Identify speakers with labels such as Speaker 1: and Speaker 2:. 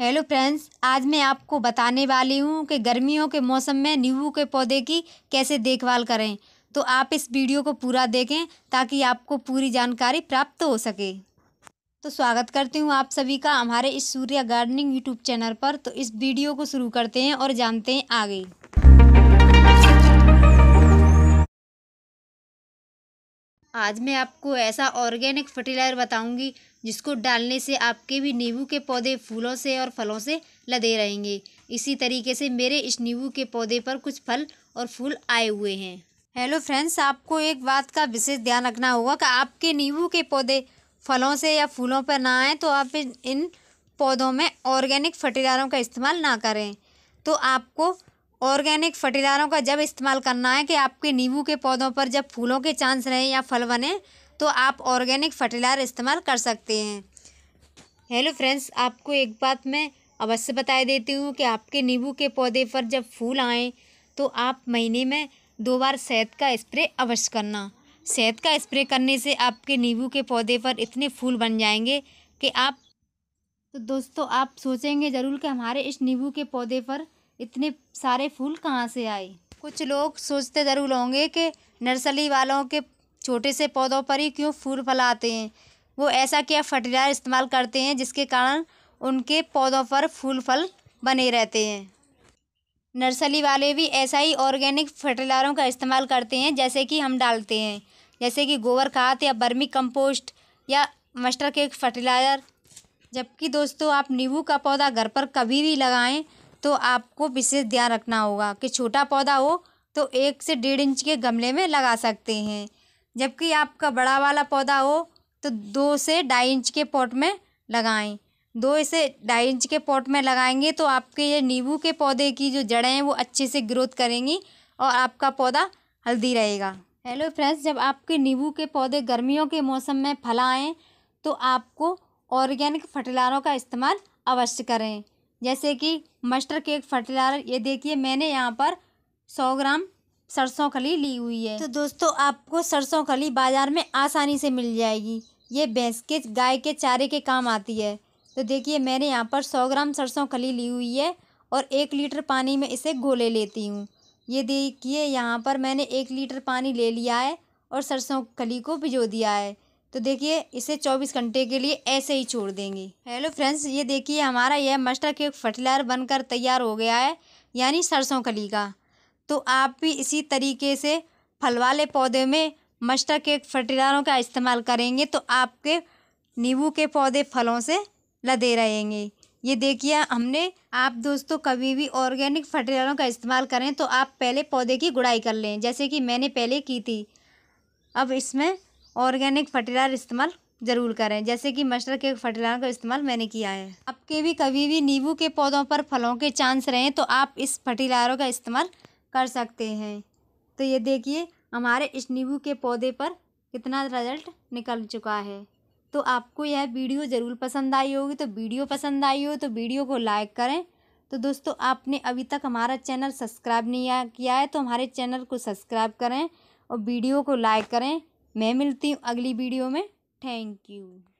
Speaker 1: hello friends आज मैं आपको बताने वाली हूँ कि गर्मियों के मौसम में नींबू के पौधे की कैसे देखभाल करें तो आप इस वीडियो को पूरा देखें ताकि आपको पूरी जानकारी प्राप्त हो सके तो स्वागत करती हूँ आप सभी का हमारे इस सूर्या गार्डनिंग यूट्यूब चैनल पर तो इस वीडियो को शुरू करते हैं और जानते हैं आगे आज मैं आपको ऐसा ऑर्गेनिक फर्टिलाइजर बताऊंगी जिसको डालने से आपके भी नींबू के पौधे फूलों से और फलों से लदे रहेंगे इसी तरीके से मेरे इस नींबू के पौधे पर कुछ फल और फूल आए हुए हैं हेलो फ्रेंड्स आपको एक बात का विशेष ध्यान रखना होगा कि आपके नींबू के पौधे फलों से या फूलों पर ना आए तो आप इन पौधों में ऑर्गेनिक फर्टिलाइजरों का इस्तेमाल ना करें तो आपको ऑर्गेनिक फर्टिलाइजरों का जब इस्तेमाल करना है कि आपके नींबू के पौधों पर जब फूलों के चांस रहें या फल बने तो आप ऑर्गेनिक फर्टिलाइजर इस्तेमाल कर सकते हैं हेलो फ्रेंड्स आपको एक बात मैं अवश्य बता देती हूँ कि आपके नींबू के पौधे पर जब फूल आएँ तो आप महीने में दो बार शहद का स्प्रे अवश्य करना शहद का स्प्रे करने से आपके नींबू के पौधे पर इतने फूल बन जाएंगे कि आप तो दोस्तों आप सोचेंगे ज़रूर कि हमारे इस नींबू के पौधे पर इतने सारे फूल कहाँ से आए कुछ लोग सोचते ज़रूर होंगे कि नर्सरी वालों के छोटे से पौधों पर ही क्यों फूल फल आते हैं वो ऐसा क्या फर्टिलाइजर इस्तेमाल करते हैं जिसके कारण उनके पौधों पर फूल फल बने रहते हैं नर्सरी वाले भी ऐसा ही ऑर्गेनिक फर्टिलाइजरों का इस्तेमाल करते हैं जैसे कि हम डालते हैं जैसे कि गोबर खाद या बर्मी कंपोस्ट या मस्टर के फर्टिलाइज़र जबकि दोस्तों आप नींबू का पौधा घर पर कभी भी लगाएं तो आपको विशेष ध्यान रखना होगा कि छोटा पौधा हो तो एक से डेढ़ इंच के गमले में लगा सकते हैं जबकि आपका बड़ा वाला पौधा हो तो दो से ढाई इंच के पॉट में लगाएं दो से ढाई इंच के पॉट में लगाएंगे तो आपके ये नींबू के पौधे की जो जड़ें हैं वो अच्छे से ग्रोथ करेंगी और आपका पौधा हल्दी रहेगा हेलो फ्रेंड्स जब आपके नींबू के पौधे गर्मियों के मौसम में फलाएँ तो आपको ऑर्गेनिक फर्टिलारों का इस्तेमाल अवश्य करें जैसे कि मस्टर केक फर्टिलार ये देखिए मैंने यहाँ पर सौ ग्राम सरसों खली ली हुई है तो दोस्तों आपको सरसों खली बाज़ार में आसानी से मिल जाएगी ये भैंस के गाय के चारे के काम आती है तो देखिए मैंने यहाँ पर सौ ग्राम सरसों खली ली हुई है और एक लीटर पानी में इसे घोले लेती हूँ ये देखिए यहाँ पर मैंने एक लीटर पानी ले लिया है और सरसों खली को भिजो दिया है तो देखिए इसे चौबीस घंटे के लिए ऐसे ही छोड़ देंगे हेलो फ्रेंड्स ये देखिए हमारा यह मस्टर केक फर्टिलाइजर बनकर तैयार हो गया है यानी सरसों खली का तो आप भी इसी तरीके से फल वाले पौधे में मस्टर के फर्टिलाइजरों का इस्तेमाल करेंगे तो आपके नींबू के पौधे फलों से लदे रहेंगे ये देखिए हमने आप दोस्तों कभी भी ऑर्गेनिक फर्टिलाइजरों का इस्तेमाल करें तो आप पहले पौधे की गुड़ाई कर लें जैसे कि मैंने पहले की थी अब इसमें ऑर्गेनिक फर्टिलाइजर इस्तेमाल ज़रूर करें जैसे कि मस्टर के फर्टिलाइजर का इस्तेमाल मैंने किया है आपके भी कभी भी नींबू के पौधों पर फलों के चांस रहें तो आप इस फर्टिलाइजरों का इस्तेमाल कर सकते हैं तो ये देखिए हमारे इस नींबू के पौधे पर कितना रिजल्ट निकल चुका है तो आपको यह वीडियो ज़रूर पसंद आई होगी तो वीडियो पसंद आई हो तो वीडियो को लाइक करें तो दोस्तों आपने अभी तक हमारा चैनल सब्सक्राइब नहीं किया है तो हमारे चैनल को सब्सक्राइब करें और वीडियो को लाइक करें मैं मिलती हूँ अगली वीडियो में थैंक यू